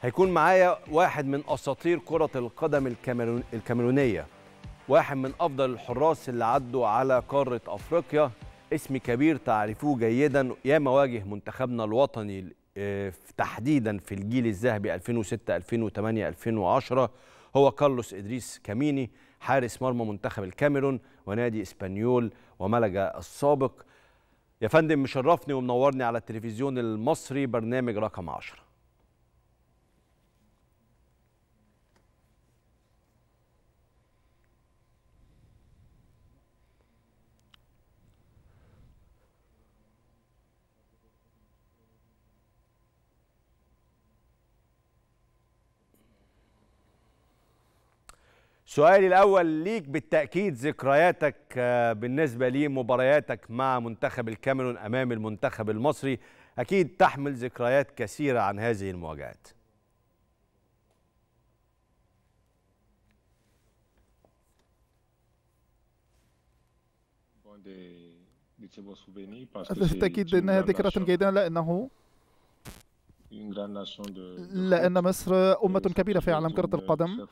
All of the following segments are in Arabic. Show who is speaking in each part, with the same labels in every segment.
Speaker 1: هيكون معايا واحد من اساطير كره القدم الكاميرون الكاميرونيه واحد من افضل الحراس اللي عدوا على قاره افريقيا اسم كبير تعرفوه جيدا ياما واجه منتخبنا الوطني آه، تحديدا في الجيل الذهبي 2006 2008 2010 هو كارلوس ادريس كاميني حارس مرمى منتخب الكاميرون ونادي اسبانيول وملجا السابق يا فندم مشرفني ومنورني على التلفزيون المصري برنامج رقم 10 سؤالي الأول ليك بالتأكيد ذكرياتك آه، بالنسبة لمبارياتك مع منتخب الكاميرون أمام المنتخب المصري أكيد تحمل ذكريات كثيرة عن هذه المواجهات
Speaker 2: بالتأكيد أنها ذكرى جيدة لأنه لأن مصر أمة كبيرة في عالم كرة القدم euh,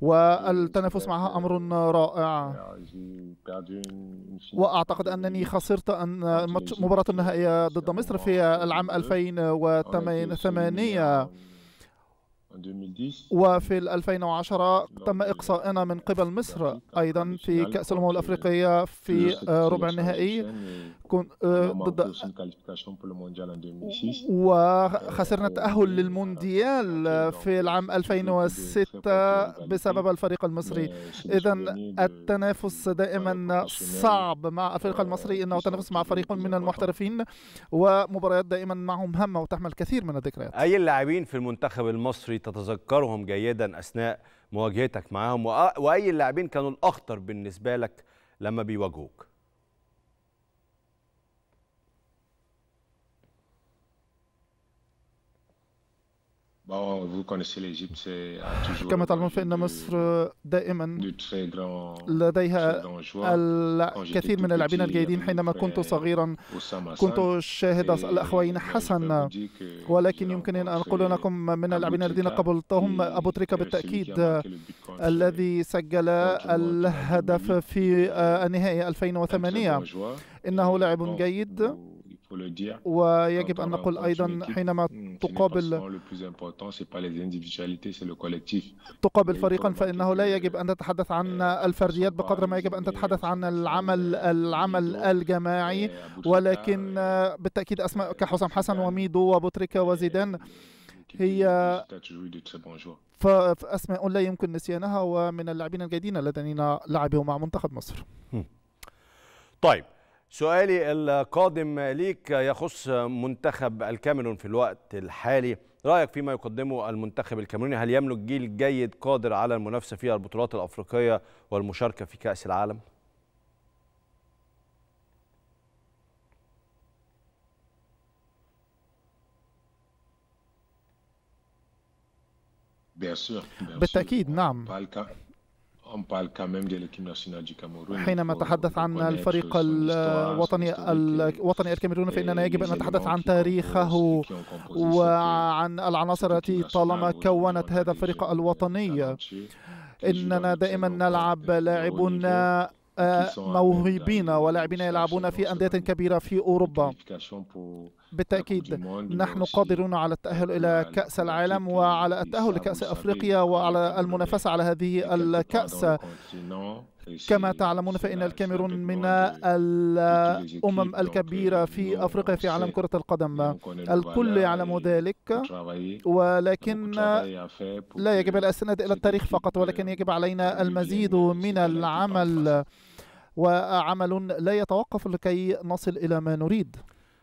Speaker 3: والتنافس معها أمر رائع
Speaker 2: وأعتقد أنني
Speaker 3: خسرت أن مباراة النهائية ضد مصر في العام 2008 وفي 2010 تم إقصائنا من قبل مصر أيضا في كأس الأمم الأفريقية في ربع النهائي آه، ضد وخسرنا التأهل آه، للمونديال في العام 2006 بسبب الفريق المصري إذا يعني التنافس دائما يعني صعب مع الفريق آه، المصري إنه تنافس مع فريق من المحترفين ومباريات دائما معهم هامة وتحمل كثير من الذكريات
Speaker 1: أي اللاعبين في المنتخب المصري تتذكرهم جيدا أثناء مواجهتك معاهم وأي اللاعبين كانوا الأخطر بالنسبة لك لما بيواجهوك
Speaker 2: كما تعلمون فإن مصر
Speaker 3: دائما لديها الكثير من اللاعبين الجيدين حينما كنت صغيرا كنت أشاهد الأخوين حسن ولكن يمكن أن أقول لكم من اللاعبين الذين قبلتهم أبو تريكة بالتأكيد الذي سجل الهدف في النهائي آه، 2008 إنه لاعب جيد ويجب أن نقول أيضا حينما تقابل تقابل فريقا فإنه لا يجب أن تتحدث عن euh, الفرديات بقدر ما يجب أن تتحدث عن العمل العمل الجماعي euh, ولكن آه، بالتأكيد أسماء كحسام حسن وميدو وبوتريكا وزيدان هي فأسماء لا يمكن نسيانها ومن اللاعبين الجيدين الذين لعبوا مع منتخب مصر
Speaker 2: طيب سؤالي
Speaker 1: القادم ليك يخص منتخب الكاميرون في الوقت الحالي رأيك فيما يقدمه المنتخب الكاميروني هل يملك جيل جيد قادر على المنافسة في البطولات الأفريقية والمشاركة في كأس العالم؟
Speaker 3: بالتأكيد نعم
Speaker 2: حينما تحدث
Speaker 3: عن الفريق الوطني الوطني الكاميروني فإننا يجب أن نتحدث عن تاريخه وعن العناصر التي طالما كونت هذا الفريق الوطني إننا دائما نلعب لاعبون آه، موهوبين ولاعبين يلعبون في أندية كبيرة في أوروبا بالتأكيد نحن قادرون على التأهل إلى كأس العالم وعلى التأهل لكأس أفريقيا وعلى المنافسة على هذه الكأس كما تعلمون فإن الكاميرون من الأمم الكبيرة في أفريقيا في عالم كرة القدم الكل يعلم ذلك ولكن لا يجب الاستناد إلى التاريخ فقط ولكن يجب علينا المزيد من العمل وعمل لا يتوقف لكي نصل إلى ما نريد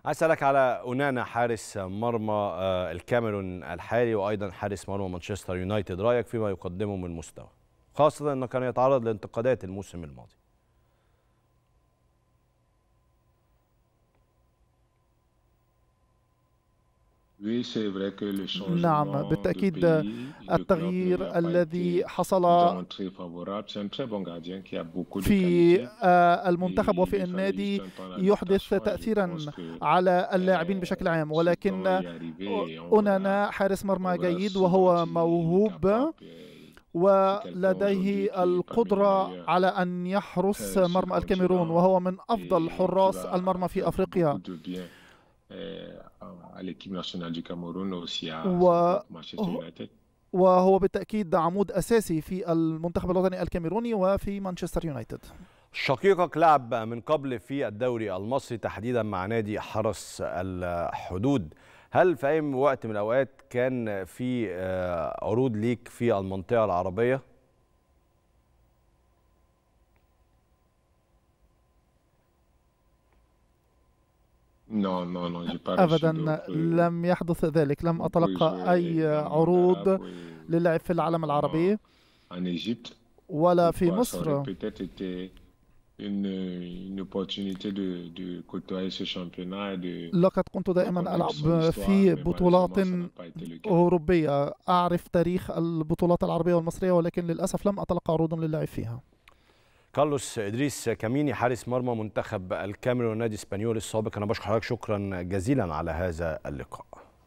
Speaker 1: اسالك على اونانا حارس مرمى آه، الكاميرون الحالي وايضا حارس مرمى مانشستر يونايتد رايك فيما يقدمه من مستوى خاصة أنه كان يتعرض لانتقادات الموسم الماضي
Speaker 2: نعم بالتأكيد التغيير
Speaker 3: الذي حصل
Speaker 2: في
Speaker 3: آه، المنتخب وفي النادي يحدث تأثيرا على اللاعبين euh, بشكل عام ولكن أنانا حارس مرمى جيد وهو موهوب ولديه القدرة على أن يحرس مرمى الكاميرون وهو من أفضل حراس المرمى في أفريقيا وهو بالتأكيد عمود أساسي في المنتخب الوطني الكاميروني وفي مانشستر يونايتد
Speaker 1: شقيقك لعب من قبل في الدوري المصري تحديدا مع نادي حرس الحدود هل في أي وقت من الأوقات كان في آه، عروض ليك في المنطقة العربية؟
Speaker 2: ابدا لم
Speaker 3: يحدث ذلك لم اتلقى اي عروض للعب في العالم العربي ah, ولا في مصر
Speaker 2: une, une opportunité de, de côtoyer ce championnat et de لقد كنت دائما ألعب في بطولات
Speaker 3: أوروبية أعرف تاريخ البطولات العربية والمصرية ولكن للأسف لم أتلقى عروضا للعب فيها
Speaker 1: كارلوس ادريس كاميني حارس مرمى منتخب الكاميرون نادي اسبانيول السابق انا بشكر حضرتك شكرا جزيلا على هذا اللقاء